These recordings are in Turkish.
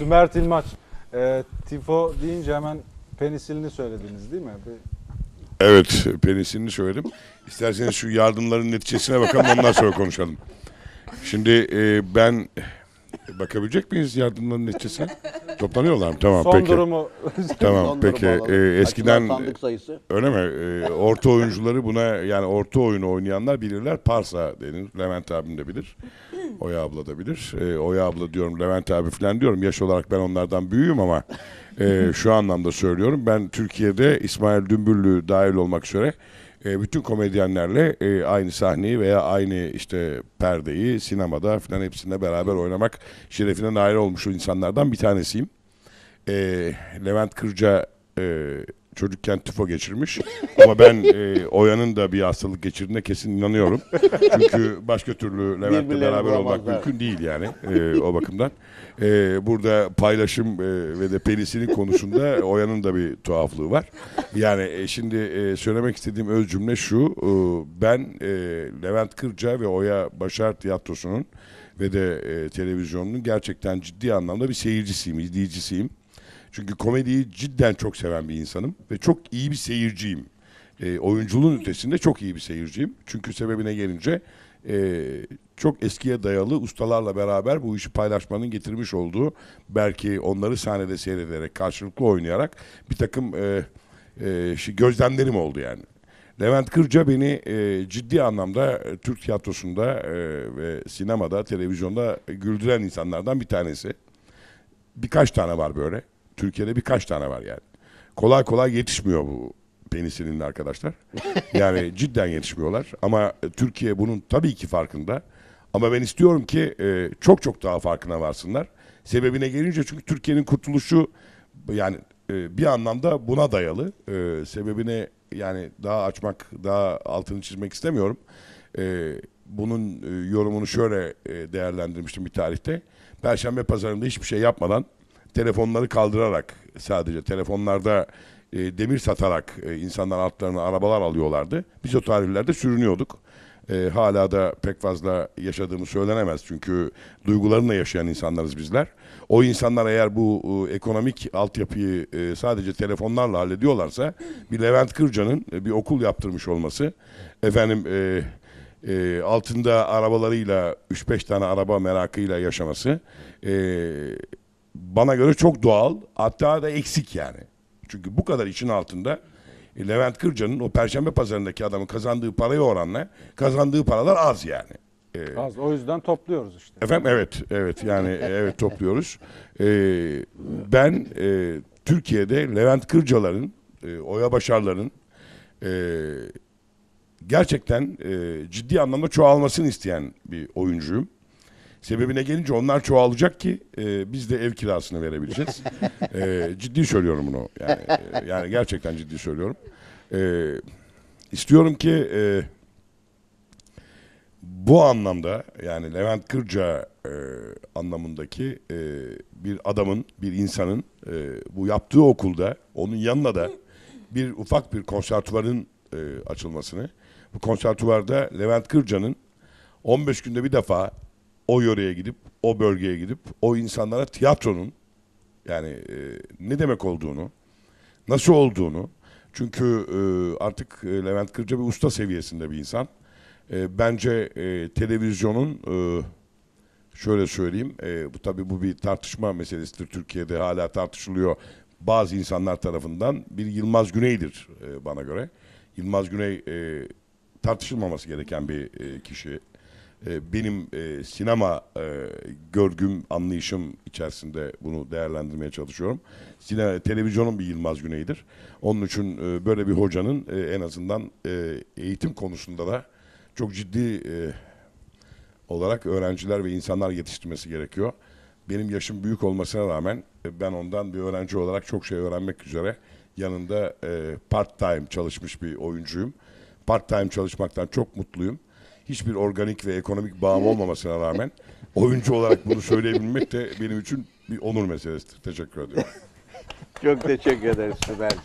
Sümer Tilmaç. E, tifo deyince hemen penisilini söylediniz değil mi? Bir... Evet, penisilini söyledim. İsterseniz şu yardımların neticesine bakalım ondan sonra konuşalım. Şimdi e, ben bakabilecek miyiz yardımların neticesine? Toplanıyorlar mı? Tamam Son peki. durumu. Tamam Son peki. Durumu e, eskiden sandık sayısı. öyle mi? E, orta oyuncuları buna yani orta oyunu oynayanlar bilirler. Parsa denir. Levent abim de bilir. Oya abla da bilir. E, Oya abla diyorum, Levent abi falan diyorum. Yaş olarak ben onlardan büyüğüm ama e, şu anlamda söylüyorum. Ben Türkiye'de İsmail Dümbüllü dahil olmak üzere e, bütün komedyenlerle e, aynı sahneyi veya aynı işte perdeyi sinemada falan hepsinde beraber oynamak şerefine nail olmuş insanlardan bir tanesiyim. E, Levent Kırca e, çocukken tifo geçirmiş. Ama ben e, Oya'nın da bir hastalık geçirdiğine kesin inanıyorum. Çünkü başka türlü Levent'le Birbirlerini beraber olmak bulamazlar. mümkün değil yani e, o bakımdan. E, burada paylaşım e, ve de penisinin konusunda Oya'nın da bir tuhaflığı var. Yani e, şimdi e, söylemek istediğim öz cümle şu. e, ben e, Levent Kırca ve Oya Başar Tiyatrosu'nun ve de e, televizyonunun gerçekten ciddi anlamda bir seyircisiyim, izleyicisiyim. Çünkü komediyi cidden çok seven bir insanım ve çok iyi bir seyirciyim. E, oyunculuğun ötesinde çok iyi bir seyirciyim. Çünkü sebebine gelince e, çok eskiye dayalı ustalarla beraber bu işi paylaşmanın getirmiş olduğu belki onları sahnede seyrederek karşılıklı oynayarak bir takım e, e, gözlemlerim oldu yani. Levent Kırca beni e, ciddi anlamda e, Türk tiyatrosunda e, ve sinemada, televizyonda güldüren insanlardan bir tanesi. Birkaç tane var böyle. Türkiye'de birkaç tane var yani. Kolay kolay yetişmiyor bu penisilinli arkadaşlar. Yani cidden yetişmiyorlar. Ama e, Türkiye bunun tabii ki farkında. Ama ben istiyorum ki e, çok çok daha farkına varsınlar. Sebebine gelince çünkü Türkiye'nin kurtuluşu yani e, bir anlamda buna dayalı. E, sebebini yani daha açmak, daha altını çizmek istemiyorum. E, bunun e, yorumunu şöyle e, değerlendirmiştim bir tarihte. Perşembe pazarında hiçbir şey yapmadan telefonları kaldırarak sadece telefonlarda e, demir satarak e, insanlar altlarına arabalar alıyorlardı. Biz o tarihlerde sürünüyorduk. E, hala da pek fazla yaşadığımız söylenemez. Çünkü duygularını yaşayan insanlarız bizler. O insanlar eğer bu e, ekonomik altyapıyı e, sadece telefonlarla hallediyorlarsa bir Levent Kırca'nın e, bir okul yaptırmış olması efendim e, e, altında arabalarıyla 3-5 tane araba merakıyla yaşaması e, bana göre çok doğal hatta da eksik yani. Çünkü bu kadar için altında e, Levent Kırca'nın o perşembe pazarındaki adamın kazandığı paraya oranla kazandığı paralar az yani. Ee, az o yüzden topluyoruz işte. Efendim evet evet yani e, evet topluyoruz. Ee, ben e, Türkiye'de Levent Kırcaların, e, Oya Başarların e, gerçekten e, ciddi anlamda çoğalmasını isteyen bir oyuncuyum. Sebebine gelince onlar çoğalacak ki e, biz de ev kirasını verebileceğiz. e, ciddi söylüyorum bunu. Yani, e, yani gerçekten ciddi söylüyorum. E, istiyorum ki e, bu anlamda yani Levent Kırca e, anlamındaki e, bir adamın, bir insanın e, bu yaptığı okulda onun yanına da bir ufak bir konservatuvarın e, açılmasını, bu konservatuvarda Levent Kırca'nın 15 günde bir defa o yöreye gidip, o bölgeye gidip, o insanlara tiyatronun yani e, ne demek olduğunu, nasıl olduğunu. Çünkü e, artık e, Levent Kırca bir usta seviyesinde bir insan. E, bence e, televizyonun e, şöyle söyleyeyim, e, bu tabii bu bir tartışma meselesidir Türkiye'de hala tartışılıyor bazı insanlar tarafından bir Yılmaz Güney'dir e, bana göre. Yılmaz Güney e, tartışılmaması gereken bir e, kişi. Ee, benim e, sinema e, görgüm, anlayışım içerisinde bunu değerlendirmeye çalışıyorum. Sinema, televizyonun bir Yılmaz Güney'dir. Onun için e, böyle bir hocanın e, en azından e, eğitim konusunda da çok ciddi e, olarak öğrenciler ve insanlar yetiştirmesi gerekiyor. Benim yaşım büyük olmasına rağmen e, ben ondan bir öğrenci olarak çok şey öğrenmek üzere yanında e, part time çalışmış bir oyuncuyum. Part time çalışmaktan çok mutluyum hiçbir organik ve ekonomik bağım olmamasına rağmen oyuncu olarak bunu söyleyebilmek de benim için bir onur meselesidir. Teşekkür ediyorum. Çok teşekkür ederiz Sümer'ciğim.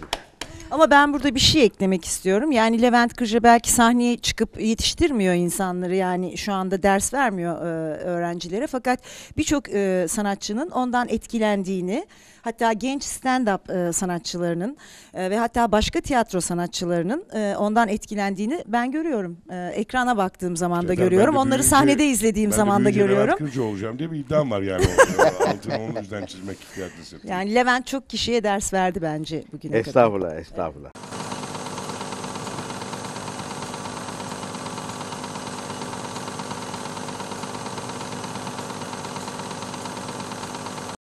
Ama ben burada bir şey eklemek istiyorum. Yani Levent Kırca belki sahneye çıkıp yetiştirmiyor insanları. Yani şu anda ders vermiyor e, öğrencilere. Fakat birçok e, sanatçının ondan etkilendiğini, hatta genç stand-up e, sanatçılarının e, ve hatta başka tiyatro sanatçılarının e, ondan etkilendiğini ben görüyorum. E, ekrana baktığım zaman da görüyorum. Onları büyüyünce- sahnede izlediğim ben de zaman da görüyorum. Levent Kırcı olacağım diye bir iddiam var yani. Altını onun yüzden çizmek ihtiyacı hissettim. Yani Levent çok kişiye ders verdi bence bugüne kadar. Estağfurullah, estağfurullah. Dávila.